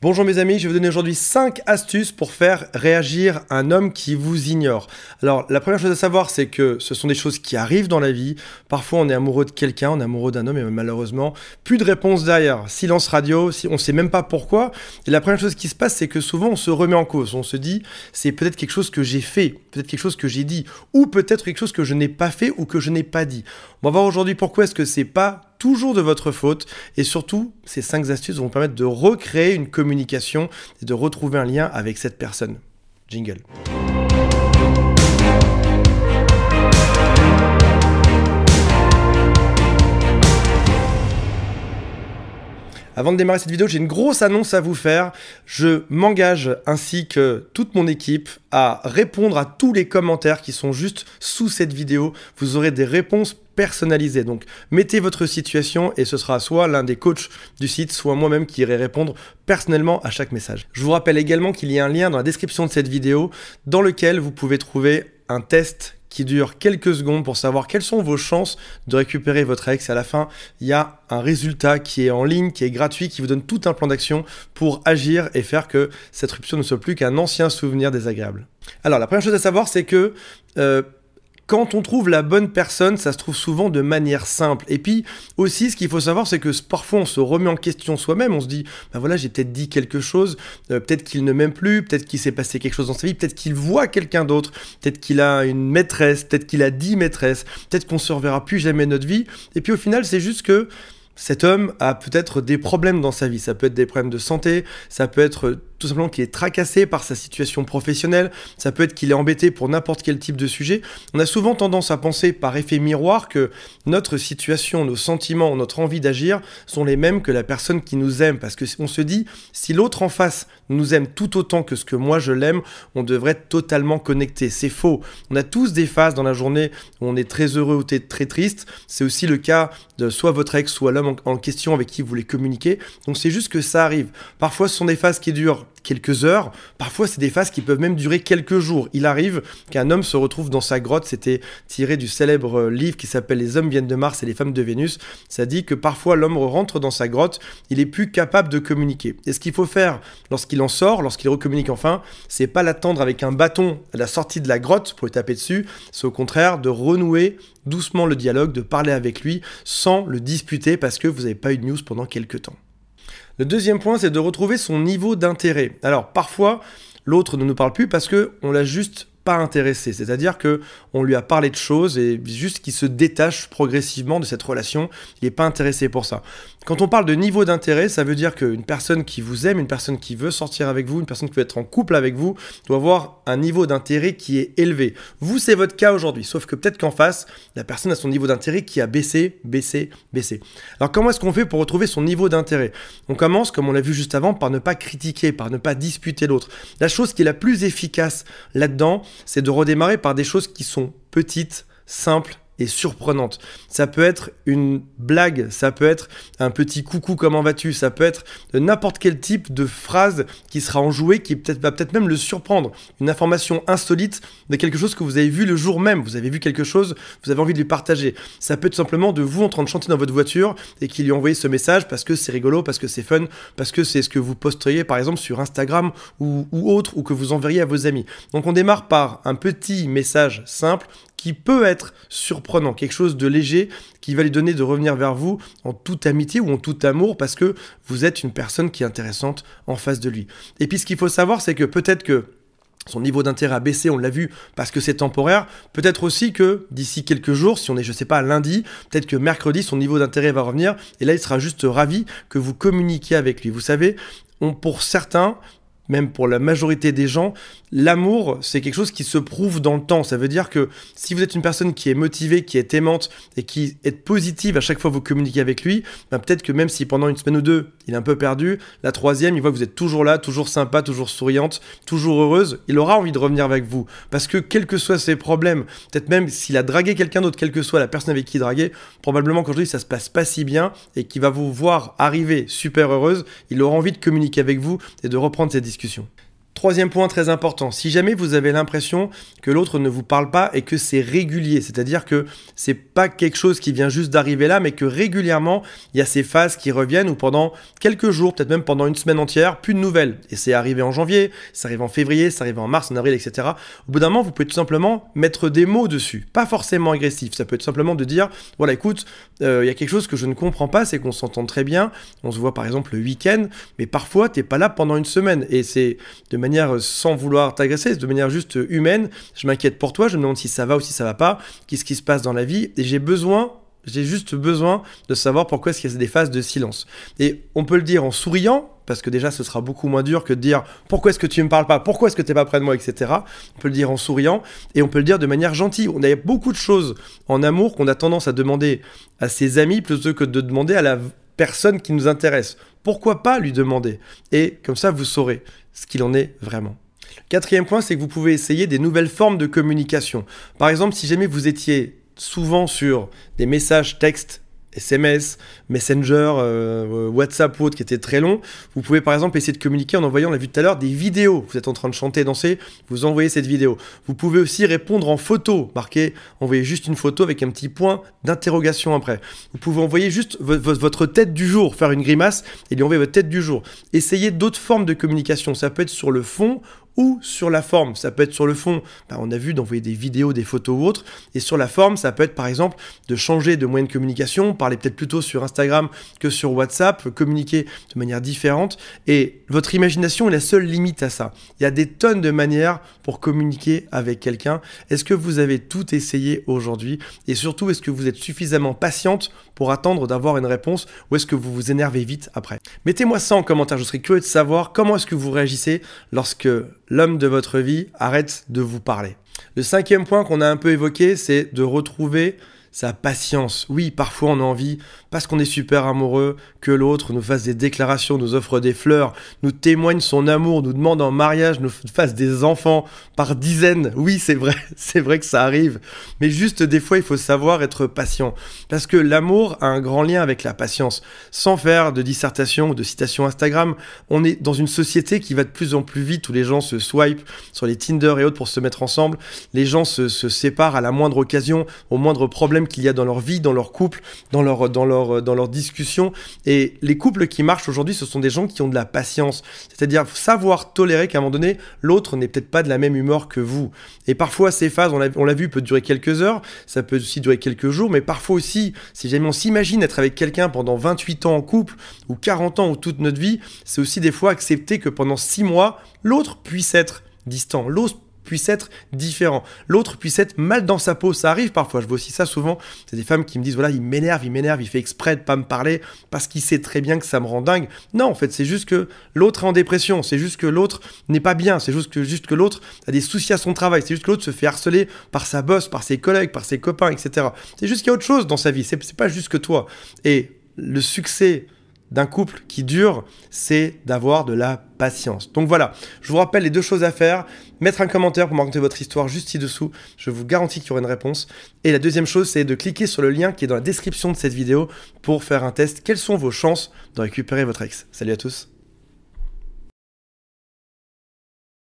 Bonjour mes amis, je vais vous donner aujourd'hui 5 astuces pour faire réagir un homme qui vous ignore. Alors la première chose à savoir c'est que ce sont des choses qui arrivent dans la vie. Parfois on est amoureux de quelqu'un, on est amoureux d'un homme et malheureusement plus de réponse derrière. Silence radio, on ne sait même pas pourquoi. Et la première chose qui se passe c'est que souvent on se remet en cause. On se dit c'est peut-être quelque chose que j'ai fait, peut-être quelque chose que j'ai dit ou peut-être quelque chose que je n'ai pas fait ou que je n'ai pas dit. On va voir aujourd'hui pourquoi est-ce que c'est pas toujours de votre faute. Et surtout, ces 5 astuces vont permettre de recréer une communication et de retrouver un lien avec cette personne. Jingle. Avant de démarrer cette vidéo, j'ai une grosse annonce à vous faire. Je m'engage ainsi que toute mon équipe à répondre à tous les commentaires qui sont juste sous cette vidéo. Vous aurez des réponses personnalisées. Donc mettez votre situation et ce sera soit l'un des coachs du site, soit moi-même qui irai répondre personnellement à chaque message. Je vous rappelle également qu'il y a un lien dans la description de cette vidéo dans lequel vous pouvez trouver un test qui dure quelques secondes pour savoir quelles sont vos chances de récupérer votre ex. À la fin, il y a un résultat qui est en ligne, qui est gratuit, qui vous donne tout un plan d'action pour agir et faire que cette rupture ne soit plus qu'un ancien souvenir désagréable. Alors la première chose à savoir, c'est que euh, quand on trouve la bonne personne, ça se trouve souvent de manière simple. Et puis aussi, ce qu'il faut savoir, c'est que parfois on se remet en question soi-même, on se dit, ben voilà, j'ai peut-être dit quelque chose, euh, peut-être qu'il ne m'aime plus, peut-être qu'il s'est passé quelque chose dans sa vie, peut-être qu'il voit quelqu'un d'autre, peut-être qu'il a une maîtresse, peut-être qu'il a dix maîtresses, peut-être qu'on se reverra plus jamais notre vie. Et puis au final, c'est juste que cet homme a peut-être des problèmes dans sa vie. Ça peut être des problèmes de santé, ça peut être euh, tout simplement qu'il est tracassé par sa situation professionnelle, ça peut être qu'il est embêté pour n'importe quel type de sujet. On a souvent tendance à penser par effet miroir que notre situation, nos sentiments, notre envie d'agir sont les mêmes que la personne qui nous aime parce que on se dit si l'autre en face nous aime tout autant que ce que moi je l'aime, on devrait être totalement connecté. C'est faux. On a tous des phases dans la journée où on est très heureux ou très triste. C'est aussi le cas de soit votre ex, soit l'homme en, en, question avec qui vous voulez communiquer. Donc c'est juste que ça arrive. Parfois ce sont des phases qui durent quelques heures. Parfois, c'est des phases qui peuvent même durer quelques jours. Il arrive qu'un homme se retrouve dans sa grotte. C'était tiré du célèbre euh, livre qui s'appelle Les hommes viennent de Mars et les femmes de Vénus. Ça dit que parfois l'homme rentre dans sa grotte, il est plus capable de communiquer. Et ce qu'il faut faire lorsqu'il en sort, lorsqu'il recommunique enfin, c'est pas l'attendre avec un bâton à la sortie de la grotte pour lui taper dessus. C'est au contraire de renouer doucement le dialogue, de parler avec lui sans le disputer parce que vous n'avez pas eu de news pendant quelques temps. Le deuxième point, c'est de retrouver son niveau d'intérêt. Alors parfois, l'autre ne nous parle plus parce que on l'a juste intéressé. C'est-à-dire que on lui a parlé de choses et juste qu'il se détache progressivement de cette relation. Il n'est pas intéressé pour ça. Quand on parle de niveau d'intérêt, ça veut dire qu'une personne qui vous aime, une personne qui veut sortir avec vous, une personne qui veut être en couple avec vous, doit avoir un niveau d'intérêt qui est élevé. Vous, c'est votre cas aujourd'hui. Sauf que peut-être qu'en face, la personne a son niveau d'intérêt qui a baissé, baissé, baissé. Alors comment est-ce qu'on fait pour retrouver son niveau d'intérêt On commence, comme on l'a vu juste avant, par ne pas critiquer, par ne pas disputer l'autre. La chose qui est la plus efficace là-dedans, c'est de redémarrer par des choses qui sont petites, simples surprenante. Ça peut être une blague, ça peut être un petit coucou comment vas-tu, ça peut être n'importe quel type de phrase qui sera enjouée, qui peut va peut-être même le surprendre. Une information insolite de quelque chose que vous avez vu le jour même, vous avez vu quelque chose, vous avez envie de lui partager. Ça peut être simplement de vous en train de chanter dans votre voiture et qui' lui envoyé ce message parce que c'est rigolo, parce que c'est fun, parce que c'est ce que vous posteriez par exemple sur Instagram ou, ou autre, ou que vous enverriez à vos amis. Donc on démarre par un petit message simple qui peut être surprenant, quelque chose de léger qui va lui donner de revenir vers vous en toute amitié ou en tout amour parce que vous êtes une personne qui est intéressante en face de lui. Et puis ce qu'il faut savoir, c'est que peut-être que son niveau d'intérêt a baissé, on l'a vu, parce que c'est temporaire. Peut-être aussi que d'ici quelques jours, si on est, je sais pas, lundi, peut-être que mercredi, son niveau d'intérêt va revenir. Et là, il sera juste ravi que vous communiquiez avec lui. Vous savez, pour certains, même pour la majorité des gens, l'amour, c'est quelque chose qui se prouve dans le temps. Ça veut dire que si vous êtes une personne qui est motivée, qui est aimante et qui est positive à chaque fois que vous communiquez avec lui, bah, peut-être que même si pendant une semaine ou deux, il est un peu perdu, la troisième, il voit que vous êtes toujours là, toujours sympa, toujours souriante, toujours heureuse, il aura envie de revenir avec vous. Parce que quels que soient ses problèmes, peut-être même s'il a dragué quelqu'un d'autre, quelle que soit la personne avec qui il draguait, probablement quand je dis ça se passe pas si bien et qu'il va vous voir arriver super heureuse, il aura envie de communiquer avec vous et de reprendre ses discussions discussion. Troisième point très important, si jamais vous avez l'impression que l'autre ne vous parle pas et que c'est régulier, c'est-à-dire que c'est pas quelque chose qui vient juste d'arriver là, mais que régulièrement il y a ces phases qui reviennent ou pendant quelques jours, peut-être même pendant une semaine entière, plus de nouvelles. Et c'est arrivé en janvier, ça arrive en février, ça arrive en mars, en avril, etc. Au bout d'un moment, vous pouvez tout simplement mettre des mots dessus, pas forcément agressif. Ça peut être simplement de dire, voilà, écoute, euh, il y a quelque chose que je ne comprends pas, c'est qu'on s'entend très bien, on se voit par exemple le week-end, mais parfois tu t'es pas là pendant une semaine et c'est de manière euh, sans vouloir t'agresser, de manière juste euh, humaine. Je m'inquiète pour toi, je me demande si ça va ou si ça va pas, qu'est-ce qui se passe dans la vie, et j'ai besoin j'ai juste besoin de savoir pourquoi est-ce qu'il y a des phases de silence. Et on peut le dire en souriant, parce que déjà ce sera beaucoup moins dur que de dire pourquoi est-ce que tu me parles pas, pourquoi est-ce que tu es pas près de moi, etc. On peut le dire en souriant et on peut le dire de manière gentille. On a beaucoup de choses en amour qu'on a tendance à demander à ses amis plutôt que de demander à la personne qui nous intéresse. Pourquoi pas lui demander Et comme ça, vous saurez ce qu'il en est vraiment. Quatrième point, c'est que vous pouvez essayer des nouvelles formes de communication. Par exemple, si jamais vous étiez souvent sur des messages textes SMS, Messenger, euh, euh, WhatsApp ou autre qui était très long, vous pouvez par exemple essayer de communiquer en envoyant, on l'a vu tout à l'heure, des vidéos. Vous êtes en train de chanter, danser, vous envoyez cette vidéo. Vous pouvez aussi répondre en photo, marquer, envoyer juste une photo avec un petit point d'interrogation après. Vous pouvez envoyer juste votre tête du jour, faire une grimace et lui envoyer votre tête du jour. Essayez d'autres formes de communication. Ça peut être sur le fond ou sur la forme. Ça peut être sur le fond, on a vu d'envoyer des vidéos, des photos ou autres. Et sur la forme, ça peut être par exemple de changer de moyen de communication, parler peut-être plutôt sur Instagram que sur WhatsApp, communiquer de manière différente. Et votre imagination est la seule limite à ça. Il y a des tonnes de manières pour communiquer avec quelqu'un. Est-ce que vous avez tout essayé aujourd'hui Et surtout, est-ce que vous êtes suffisamment patiente pour attendre d'avoir une réponse ou est-ce que vous vous énervez vite après Mettez-moi ça en commentaire, je serais curieux de savoir comment est-ce que vous réagissez lorsque l'homme de votre vie arrête de vous parler. Le cinquième point qu'on a un peu évoqué, c'est de retrouver sa patience. Oui, parfois on a envie, parce qu'on est super amoureux, que l'autre nous fasse des déclarations, nous offre des fleurs, nous témoigne son amour, nous demande en mariage, nous fasse des enfants par dizaines. Oui, c'est vrai, c'est vrai que ça arrive. Mais juste des fois, il faut savoir être patient. Parce que l'amour a un grand lien avec la patience. Sans faire de dissertation ou de citation Instagram, on est dans une société qui va de plus en plus vite, où les gens se swipe sur les Tinder et autres pour se mettre ensemble. Les gens se, se séparent à la moindre occasion, au moindre problème qu'il y a dans leur vie, dans leur couple, dans leur, dans leur, dans leur discussion. Et les couples qui marchent aujourd'hui, ce sont des gens qui ont de la patience. C'est-à-dire savoir tolérer qu'à un moment donné, l'autre n'est peut-être pas de la même humeur que vous. Et parfois, ces phases, on l'a vu, peut durer quelques heures, ça peut aussi durer quelques jours, mais parfois aussi, si jamais on s'imagine être avec quelqu'un pendant 28 ans en couple, ou 40 ans, ou toute notre vie, c'est aussi des fois accepter que pendant six mois, l'autre puisse être distant, l'autre puisse être différent. L'autre puisse être mal dans sa peau. Ça arrive parfois. Je vois aussi ça souvent. C'est des femmes qui me disent voilà, il m'énerve, il m'énerve, il fait exprès de pas me parler parce qu'il sait très bien que ça me rend dingue. Non, en fait, c'est juste que l'autre est en dépression. C'est juste que l'autre n'est pas bien. C'est juste que, juste que l'autre a des soucis à son travail. C'est juste que l'autre se fait harceler par sa bosse, par ses collègues, par ses copains, etc. C'est juste qu'il y a autre chose dans sa vie. C'est pas juste que toi. Et le succès d'un couple qui dure, c'est d'avoir de la patience. Donc voilà, je vous rappelle les deux choses à faire. Mettre un commentaire pour me raconter votre histoire juste ci-dessous, je vous garantis qu'il y aura une réponse. Et la deuxième chose, c'est de cliquer sur le lien qui est dans la description de cette vidéo pour faire un test. Quelles sont vos chances de récupérer votre ex Salut à tous